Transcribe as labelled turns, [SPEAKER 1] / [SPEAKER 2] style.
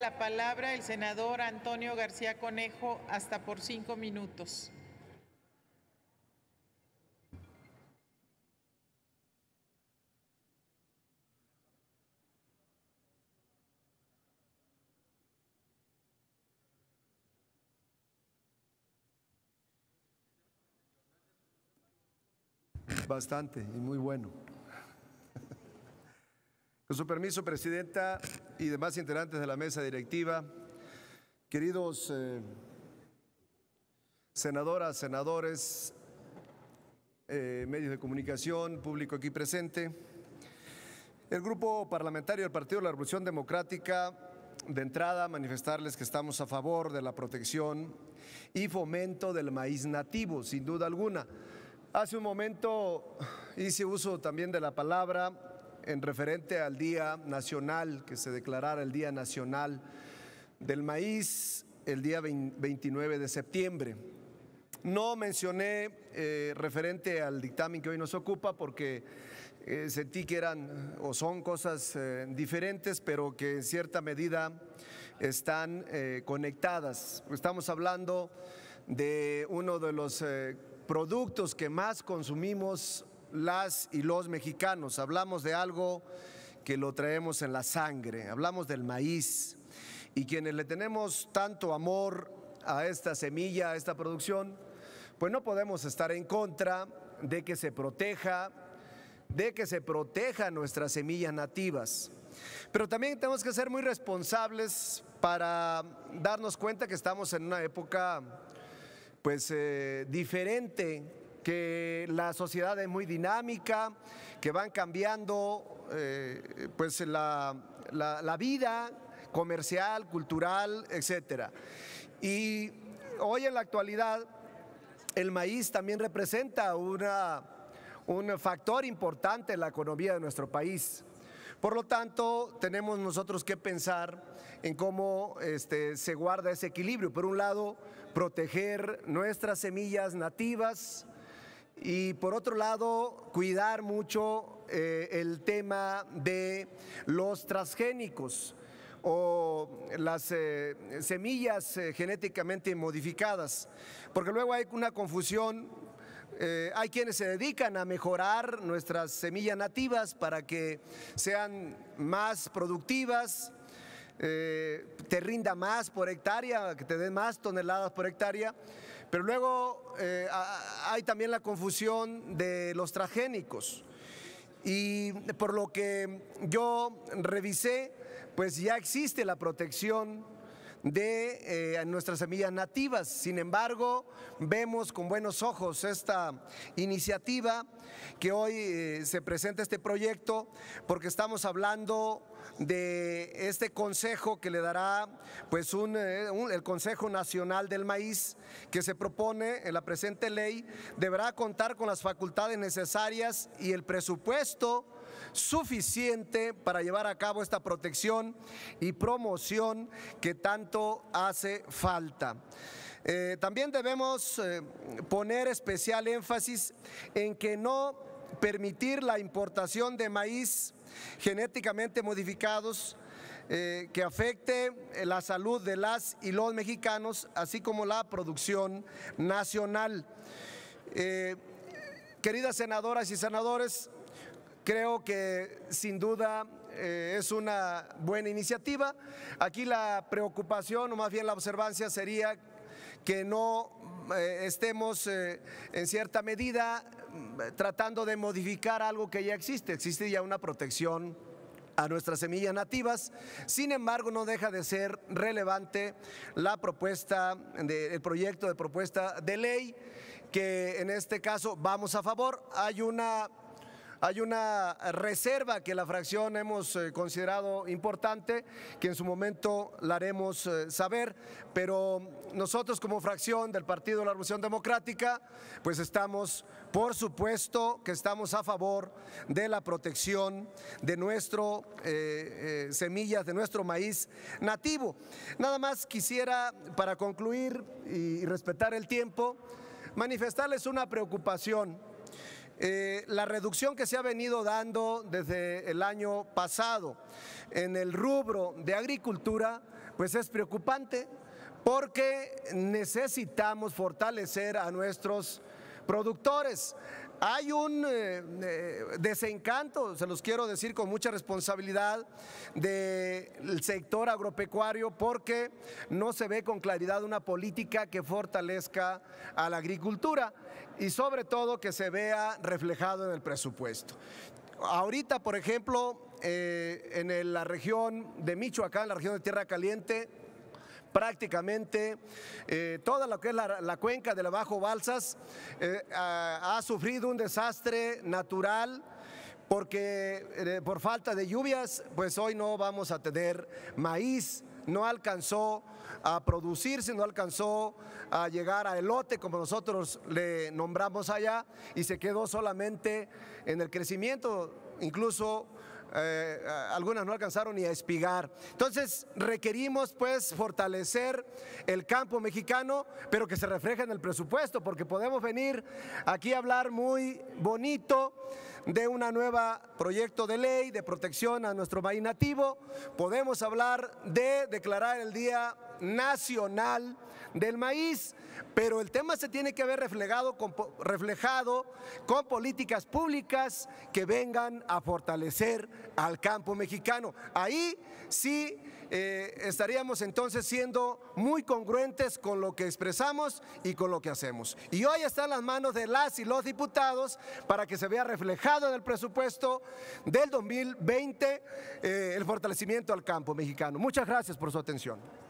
[SPEAKER 1] La palabra el senador Antonio García Conejo hasta por cinco minutos. Bastante y muy bueno. Con su permiso, Presidenta, y demás integrantes de la mesa directiva, queridos eh, senadoras, senadores, eh, medios de comunicación, público aquí presente, el grupo parlamentario del Partido de la Revolución Democrática de entrada manifestarles que estamos a favor de la protección y fomento del maíz nativo, sin duda alguna. Hace un momento hice uso también de la palabra en referente al Día Nacional, que se declarara el Día Nacional del Maíz el día 29 de septiembre. No mencioné eh, referente al dictamen que hoy nos ocupa porque eh, sentí que eran o son cosas eh, diferentes, pero que en cierta medida están conectadas. Estamos hablando de uno de los productos que más consumimos las y los mexicanos. Hablamos de algo que lo traemos en la sangre, hablamos del maíz. Y quienes le tenemos tanto amor a esta semilla, a esta producción, pues no podemos estar en contra de que se proteja, de que se proteja nuestras semillas nativas. Pero también tenemos que ser muy responsables para darnos cuenta que estamos en una época pues eh, diferente que la sociedad es muy dinámica, que van cambiando eh, pues la, vida comercial, cultural, etcétera. Y hoy en la actualidad el maíz también representa una, un factor importante en la economía de nuestro país. Por lo tanto, tenemos nosotros que pensar en cómo este, se guarda ese equilibrio. Por un lado, proteger nuestras semillas nativas, y por otro lado, cuidar mucho eh, el tema de los transgénicos o las eh, semillas eh, genéticamente modificadas, porque luego hay una confusión. hay quienes se dedican a mejorar nuestras semillas nativas para que sean más productivas, eh, te rinda más por hectárea, que te den más toneladas por hectárea. Pero luego eh, hay también la confusión de los transgénicos. Y por lo que yo revisé, pues ya existe la protección de eh, nuestras semillas nativas. Sin embargo, vemos con buenos ojos esta iniciativa que hoy eh, se presenta este proyecto porque estamos hablando de este consejo que le dará pues eh, el Consejo Nacional del Maíz que se propone en la presente ley deberá contar con las facultades necesarias y el presupuesto suficiente para llevar a cabo esta protección y promoción que tanto hace falta. Eh, también debemos eh, poner especial énfasis en que no permitir la importación de maíz genéticamente modificados eh, que afecte la salud de las y los mexicanos, así como la producción nacional. queridas senadoras y senadores, Creo que sin duda eh, es una buena iniciativa. Aquí la preocupación, o más bien la observancia, sería que no eh, estemos eh, en cierta medida tratando de modificar algo que ya existe. Existe ya una protección a nuestras semillas nativas. Sin embargo, no deja de ser relevante la propuesta, de, el proyecto de propuesta de ley, que en este caso vamos a favor. Hay una hay una reserva que la fracción hemos eh, considerado importante, que en su momento la haremos eh, saber, pero nosotros como fracción del Partido de la Revolución Democrática, pues estamos, por supuesto, que estamos a favor de la protección de nuestro eh, semillas, de nuestro maíz nativo. Nada más quisiera, para concluir y respetar el tiempo, manifestarles una preocupación eh, la reducción que se ha venido dando desde el año pasado en el rubro de agricultura, pues es preocupante porque necesitamos fortalecer a nuestros productores. Hay un eh, eh, desencanto, se los quiero decir con mucha responsabilidad, del sector agropecuario porque no se ve con claridad una política que fortalezca a la agricultura y sobre todo que se vea reflejado en el presupuesto. Ahorita, por ejemplo, eh, en la región de Michoacán, en la región de Tierra Caliente, prácticamente eh, toda lo que es la, cuenca del Bajo Balsas eh, ha, sufrido un desastre natural porque eh, por falta de lluvias, pues hoy no vamos a tener maíz, no alcanzó a producirse, no alcanzó a llegar a elote, como nosotros le nombramos allá, y se quedó solamente en el crecimiento, incluso eh, eh, algunas no alcanzaron ni a espigar. Entonces requerimos pues fortalecer el campo mexicano, pero que se refleje en el presupuesto, porque podemos venir aquí a hablar muy bonito de una nueva proyecto de ley de protección a nuestro país nativo, podemos hablar de declarar el día nacional del maíz. Pero el tema se tiene que ver reflejado con, políticas públicas que vengan a fortalecer al campo mexicano. Ahí sí eh, estaríamos entonces siendo muy congruentes con lo que expresamos y con lo que hacemos. Y hoy están las manos de las y los diputados para que se vea reflejado en el presupuesto del 2020 eh, el fortalecimiento al campo mexicano. Muchas gracias por su atención.